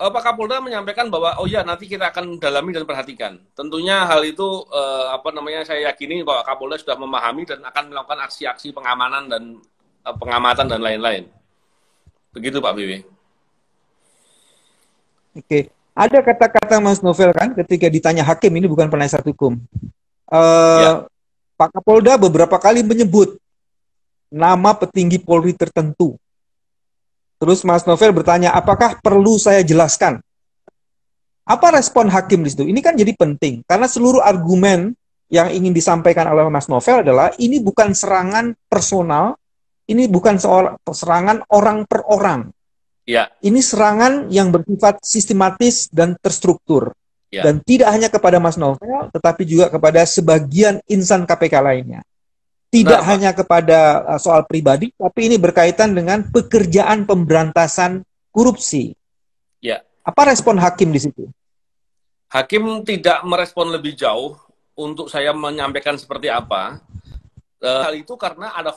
uh, Pak Kapolda menyampaikan bahwa oh ya nanti kita akan dalami dan perhatikan. Tentunya hal itu uh, apa namanya saya yakini bahwa Kapolda sudah memahami dan akan melakukan aksi-aksi pengamanan dan uh, pengamatan dan lain-lain. Begitu Pak BW. Oke, ada kata-kata Mas Novel kan ketika ditanya hakim ini bukan penasihat hukum. Uh, ya. Pak Kapolda beberapa kali menyebut nama petinggi Polri tertentu Terus Mas Novel bertanya, apakah perlu saya jelaskan? Apa respon hakim di situ? Ini kan jadi penting, karena seluruh argumen yang ingin disampaikan oleh Mas Novel adalah ini bukan serangan personal, ini bukan serangan orang per orang. Ya. Ini serangan yang bersifat sistematis dan terstruktur. Ya. Dan tidak hanya kepada Mas Novel, tetapi juga kepada sebagian insan KPK lainnya tidak nah, hanya kepada uh, soal pribadi, tapi ini berkaitan dengan pekerjaan pemberantasan korupsi. Ya. Apa respon hakim di situ? Hakim tidak merespon lebih jauh untuk saya menyampaikan seperti apa. Eh, hal itu karena ada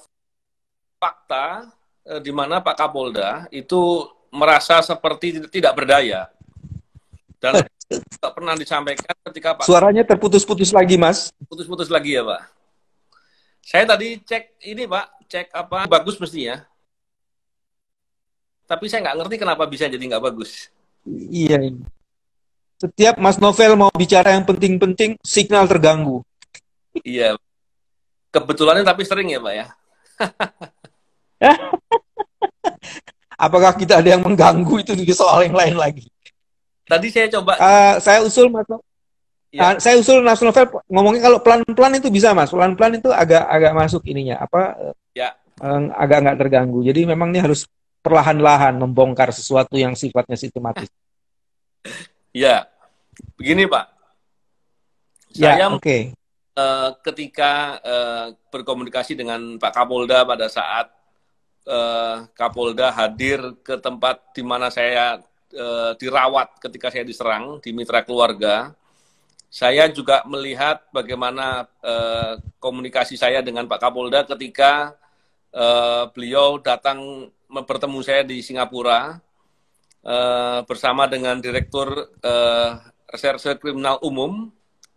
fakta eh, di mana Pak Kapolda itu merasa seperti tidak berdaya. Dan tidak pernah disampaikan ketika Pak Suaranya terputus-putus lagi, Mas. Putus-putus lagi ya, Pak saya tadi cek ini Pak, cek apa bagus mestinya. Tapi saya nggak ngerti kenapa bisa jadi nggak bagus. Iya. Setiap Mas Novel mau bicara yang penting-penting, signal terganggu. Iya. Kebetulannya tapi sering ya Pak ya. Apakah kita ada yang mengganggu itu juga soal yang lain lagi? Tadi saya coba. Uh, saya usul Mas Novel Ya. Uh, saya usul nasional novel ngomongnya kalau pelan-pelan itu bisa mas, pelan-pelan itu agak agak masuk ininya apa? Eh, ya. Um, agak nggak terganggu. Jadi memang ini harus perlahan-lahan membongkar sesuatu yang sifatnya sistematis. ya, begini pak. Ya, saya oke. Okay. Uh, eh, ketika uh, berkomunikasi dengan Pak Kapolda pada saat uh, Kapolda hadir ke tempat di mana saya uh, dirawat ketika saya diserang di mitra keluarga saya juga melihat bagaimana eh, komunikasi saya dengan Pak Kapolda ketika eh, beliau datang bertemu saya di Singapura eh, bersama dengan Direktur eh, Reserse Kriminal Umum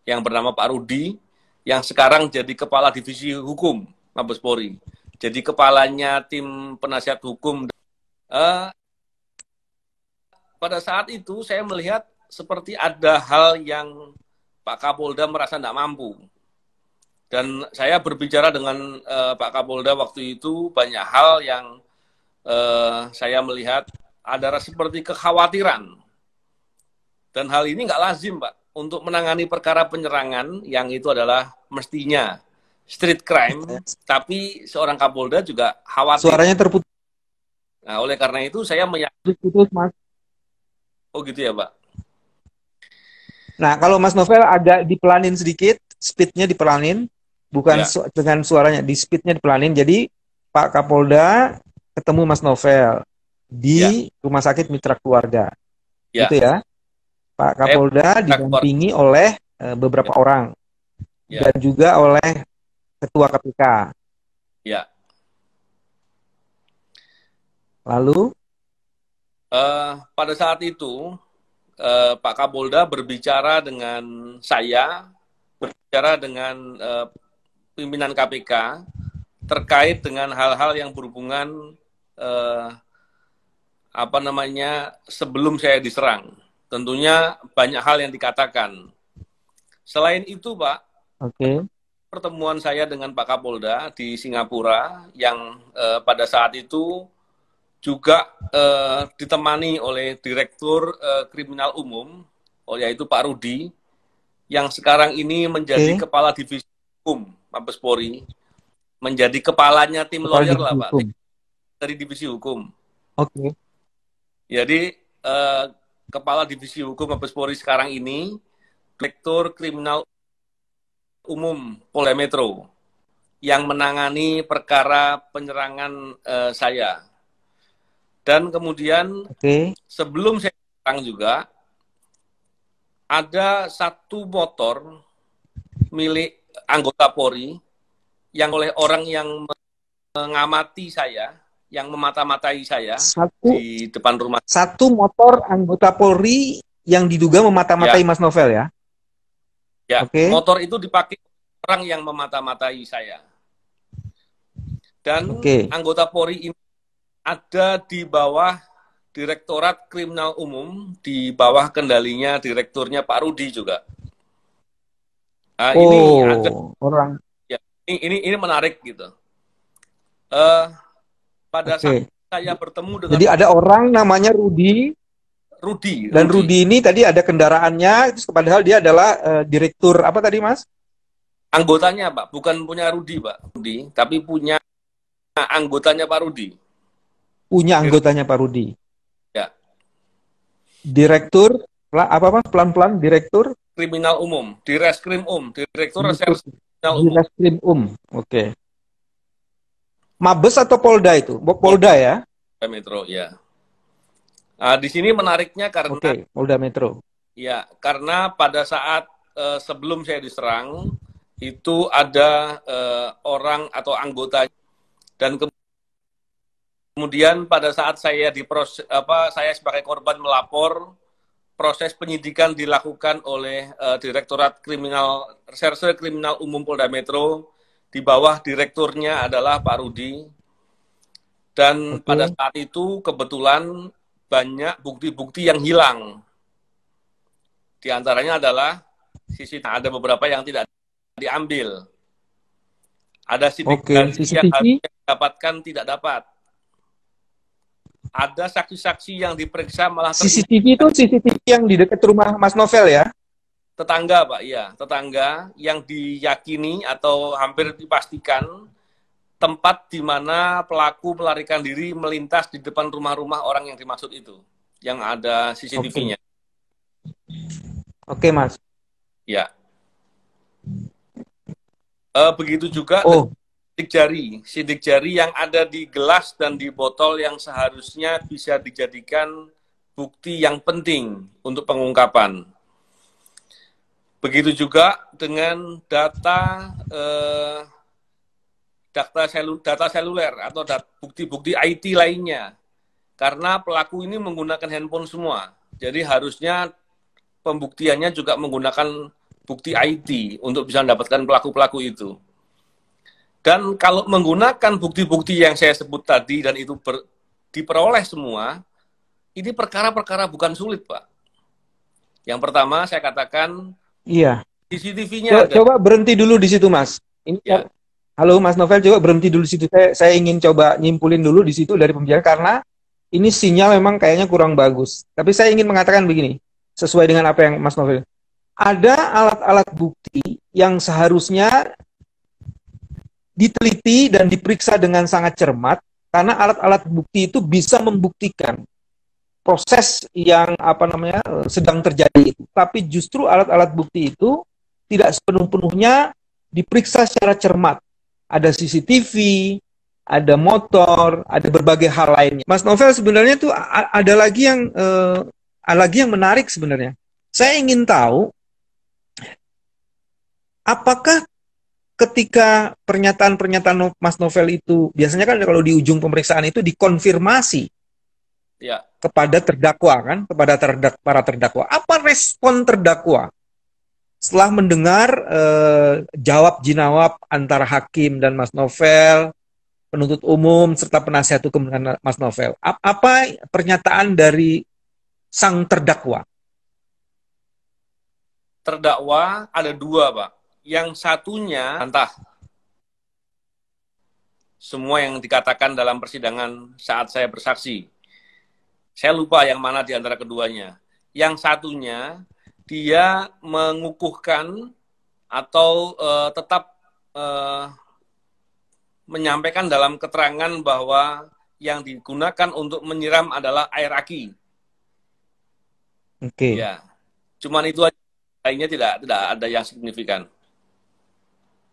yang bernama Pak Rudi yang sekarang jadi Kepala Divisi Hukum Mabes Polri. Jadi kepalanya tim penasihat hukum. Eh, pada saat itu saya melihat seperti ada hal yang Pak Kapolda merasa tidak mampu. Dan saya berbicara dengan uh, Pak Kapolda waktu itu banyak hal yang uh, saya melihat adalah seperti kekhawatiran. Dan hal ini nggak lazim, Pak, untuk menangani perkara penyerangan yang itu adalah mestinya street crime, iya. tapi seorang Kapolda juga khawatir. Suaranya terputus. Nah, oleh karena itu saya meyakini putus, Mas. Oh gitu ya, Pak. Nah, kalau Mas Novel agak dipelanin sedikit, speednya dipelanin, bukan ya. su dengan suaranya, di speednya dipelanin. Jadi Pak Kapolda ketemu Mas Novel di ya. Rumah Sakit Mitra Keluarga, ya. gitu ya. Pak eh, Kapolda eh, didampingi oleh uh, beberapa ya. orang ya. dan juga oleh Ketua KPK. Ya. Lalu? Uh, pada saat itu eh, Pak Kapolda berbicara dengan saya, berbicara dengan eh, pimpinan KPK terkait dengan hal-hal yang berhubungan eh, apa namanya sebelum saya diserang. Tentunya banyak hal yang dikatakan. Selain itu, Pak, okay. pertemuan saya dengan Pak Kapolda di Singapura yang eh, pada saat itu juga eh, ditemani oleh Direktur eh, Kriminal Umum, oh, yaitu Pak Rudi, yang sekarang ini menjadi okay. Kepala Divisi Hukum Mabes Polri, menjadi kepalanya tim Kepala lawyer lah Pak, hukum. dari Divisi Hukum. Oke. Okay. Jadi eh, Kepala Divisi Hukum Mabes Polri sekarang ini Direktur Kriminal Umum Polda Metro yang menangani perkara penyerangan eh, saya dan kemudian okay. sebelum saya datang juga ada satu motor milik anggota Polri yang oleh orang yang mengamati saya, yang memata-matai saya satu, di depan rumah. Satu motor anggota Polri yang diduga memata-matai ya. Mas Novel ya? Ya, okay. motor itu dipakai orang yang memata-matai saya. Dan okay. anggota Polri ini ada di bawah Direktorat Kriminal Umum di bawah kendalinya direkturnya Pak Rudi juga. Ah, oh, ini ada, orang. Ya, ini, ini ini menarik gitu. Uh, pada okay. saat saya bertemu dengan Jadi ada orang namanya Rudi Rudi dan Rudi. ini tadi ada kendaraannya terus padahal dia adalah uh, direktur apa tadi Mas? Anggotanya Pak, bukan punya Rudi Pak, Rudi, tapi punya anggotanya Pak Rudi punya anggotanya Pak Rudi. Ya. Direktur apa mas? pelan-pelan direktur kriminal umum, Direskrim Um, Direktur Reserse Kriminal Umum. Direskrim Um. Oke. Okay. Mabes atau Polda itu? Polda ya? Polda Metro, ya. Nah, di sini menariknya karena Oke, okay, Polda Metro. Ya, karena pada saat eh, sebelum saya diserang itu ada eh, orang atau anggota dan kemudian Kemudian pada saat saya proses, apa saya sebagai korban melapor proses penyidikan dilakukan oleh uh, Direktorat Kriminal Reserse Kriminal Umum Polda Metro di bawah direkturnya adalah Pak Rudi. Dan okay. pada saat itu kebetulan banyak bukti-bukti yang hilang. Di antaranya adalah sisi ada beberapa yang tidak diambil. Ada sidik okay. yang harusnya didapatkan tidak dapat ada saksi-saksi yang diperiksa malah CCTV itu CCTV yang di dekat rumah Mas Novel ya? Tetangga, Pak, ya tetangga yang diyakini atau hampir dipastikan tempat di mana pelaku melarikan diri melintas di depan rumah-rumah orang yang dimaksud itu, yang ada CCTV-nya. Oke, oke Mas. Ya. Uh, begitu juga oh sidik jari, sidik jari yang ada di gelas dan di botol yang seharusnya bisa dijadikan bukti yang penting untuk pengungkapan. Begitu juga dengan data eh, data, selu, data seluler atau bukti-bukti IT lainnya. Karena pelaku ini menggunakan handphone semua. Jadi harusnya pembuktiannya juga menggunakan bukti IT untuk bisa mendapatkan pelaku-pelaku itu. Dan kalau menggunakan bukti-bukti yang saya sebut tadi dan itu ber, diperoleh semua, ini perkara-perkara bukan sulit, Pak. Yang pertama saya katakan, iya. CCTV-nya coba, coba berhenti dulu di situ, Mas. Ini ya. Halo, Mas Novel, coba berhenti dulu di situ. Saya, saya ingin coba nyimpulin dulu di situ dari pembicaraan karena ini sinyal memang kayaknya kurang bagus. Tapi saya ingin mengatakan begini, sesuai dengan apa yang Mas Novel. Ada alat-alat bukti yang seharusnya diteliti dan diperiksa dengan sangat cermat karena alat-alat bukti itu bisa membuktikan proses yang apa namanya sedang terjadi itu. Tapi justru alat-alat bukti itu tidak sepenuh-penuhnya diperiksa secara cermat. Ada CCTV, ada motor, ada berbagai hal lainnya. Mas Novel sebenarnya tuh ada lagi yang eh, ada lagi yang menarik sebenarnya. Saya ingin tahu apakah ketika pernyataan-pernyataan Mas Novel itu biasanya kan kalau di ujung pemeriksaan itu dikonfirmasi ya. kepada terdakwa kan kepada terdak para terdakwa apa respon terdakwa setelah mendengar eh, jawab jinawab antara hakim dan Mas Novel penuntut umum serta penasihat hukum dengan Mas Novel apa pernyataan dari sang terdakwa terdakwa ada dua pak yang satunya entah semua yang dikatakan dalam persidangan saat saya bersaksi. Saya lupa yang mana di antara keduanya. Yang satunya dia mengukuhkan atau uh, tetap uh, menyampaikan dalam keterangan bahwa yang digunakan untuk menyiram adalah air aki. Oke. Okay. Ya. Cuman itu aja. Lainnya tidak tidak ada yang signifikan.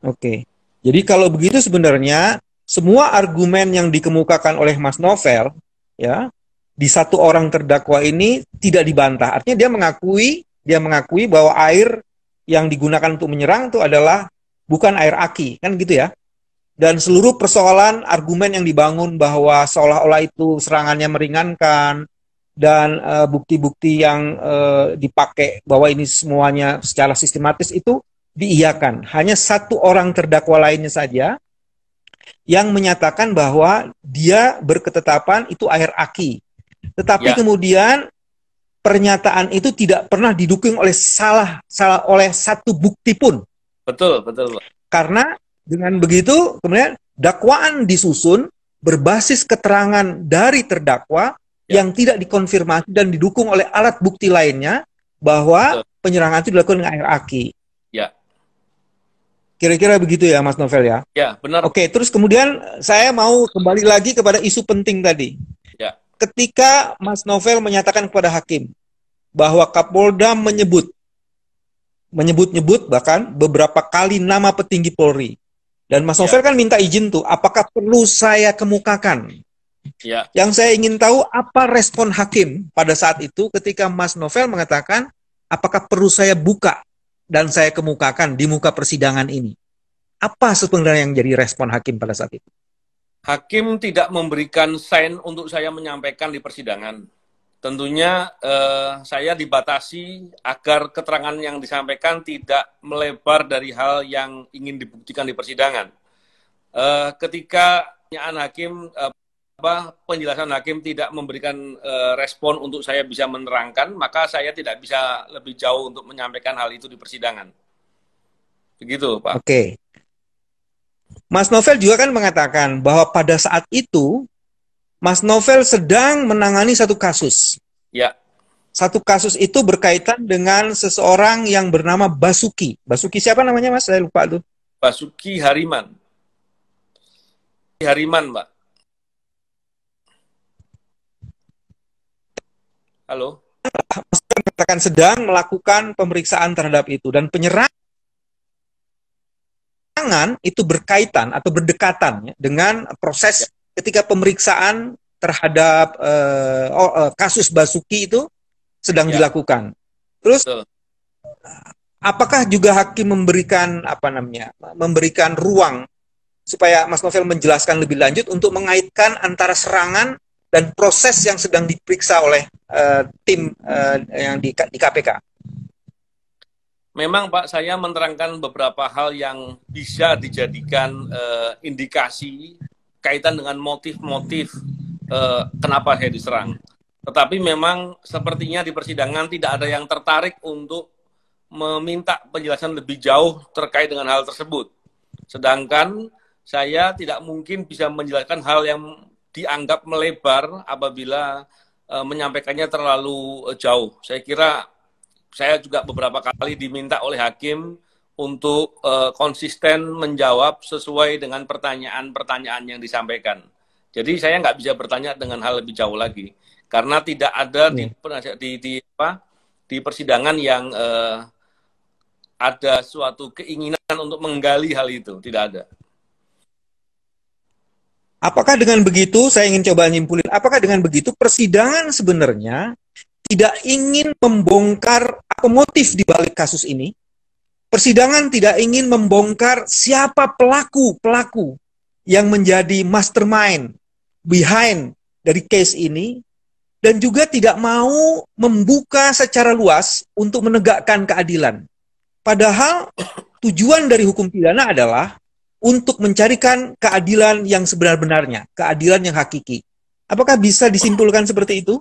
Oke. Jadi kalau begitu sebenarnya semua argumen yang dikemukakan oleh Mas Novel ya di satu orang terdakwa ini tidak dibantah. Artinya dia mengakui dia mengakui bahwa air yang digunakan untuk menyerang itu adalah bukan air aki, kan gitu ya. Dan seluruh persoalan argumen yang dibangun bahwa seolah-olah itu serangannya meringankan dan eh, bukti-bukti uh, yang uh, dipakai bahwa ini semuanya secara sistematis itu diiyakan. Hanya satu orang terdakwa lainnya saja yang menyatakan bahwa dia berketetapan itu air aki. Tetapi ya. kemudian pernyataan itu tidak pernah didukung oleh salah salah oleh satu bukti pun. Betul, betul. Karena dengan begitu kemudian dakwaan disusun berbasis keterangan dari terdakwa ya. yang tidak dikonfirmasi dan didukung oleh alat bukti lainnya bahwa Betul. penyerangan itu dilakukan dengan air aki. Kira-kira begitu ya Mas Novel ya? Ya, benar. Oke, terus kemudian saya mau kembali lagi kepada isu penting tadi. Ya. Ketika Mas Novel menyatakan kepada hakim bahwa Kapolda menyebut menyebut-nyebut bahkan beberapa kali nama petinggi Polri. Dan Mas ya. Novel kan minta izin tuh, apakah perlu saya kemukakan? Ya. Yang saya ingin tahu apa respon hakim pada saat itu ketika Mas Novel mengatakan apakah perlu saya buka dan saya kemukakan di muka persidangan ini. Apa sebenarnya yang jadi respon hakim pada saat itu? Hakim tidak memberikan sign untuk saya menyampaikan di persidangan. Tentunya eh, saya dibatasi agar keterangan yang disampaikan tidak melebar dari hal yang ingin dibuktikan di persidangan. Eh, ketika pertanyaan hakim eh, apa penjelasan hakim tidak memberikan uh, respon untuk saya bisa menerangkan, maka saya tidak bisa lebih jauh untuk menyampaikan hal itu di persidangan. Begitu, Pak. Oke. Mas Novel juga kan mengatakan bahwa pada saat itu Mas Novel sedang menangani satu kasus. Ya. Satu kasus itu berkaitan dengan seseorang yang bernama Basuki. Basuki siapa namanya, Mas? Saya lupa tuh. Basuki Hariman. Hariman, Pak. Halo. Maksudnya menyatakan sedang melakukan pemeriksaan terhadap itu dan penyerangan itu berkaitan atau berdekatan ya, dengan proses ya. ketika pemeriksaan terhadap uh, oh, uh, kasus Basuki itu sedang ya. dilakukan. Terus Betul. apakah juga hakim memberikan apa namanya? memberikan ruang supaya Mas Novel menjelaskan lebih lanjut untuk mengaitkan antara serangan dan proses yang sedang diperiksa oleh uh, tim uh, yang di, di KPK. Memang Pak, saya menerangkan beberapa hal yang bisa dijadikan uh, indikasi kaitan dengan motif-motif uh, kenapa saya diserang. Tetapi memang sepertinya di persidangan tidak ada yang tertarik untuk meminta penjelasan lebih jauh terkait dengan hal tersebut. Sedangkan saya tidak mungkin bisa menjelaskan hal yang dianggap melebar apabila e, menyampaikannya terlalu e, jauh. Saya kira saya juga beberapa kali diminta oleh hakim untuk e, konsisten menjawab sesuai dengan pertanyaan-pertanyaan yang disampaikan. Jadi saya nggak bisa bertanya dengan hal lebih jauh lagi karena tidak ada hmm. di, di, di apa di persidangan yang e, ada suatu keinginan untuk menggali hal itu tidak ada. Apakah dengan begitu, saya ingin coba nyimpulin, apakah dengan begitu persidangan sebenarnya tidak ingin membongkar apa motif di balik kasus ini? Persidangan tidak ingin membongkar siapa pelaku-pelaku yang menjadi mastermind behind dari case ini dan juga tidak mau membuka secara luas untuk menegakkan keadilan. Padahal tujuan dari hukum pidana adalah untuk mencarikan keadilan yang sebenar-benarnya, keadilan yang hakiki. Apakah bisa disimpulkan seperti itu?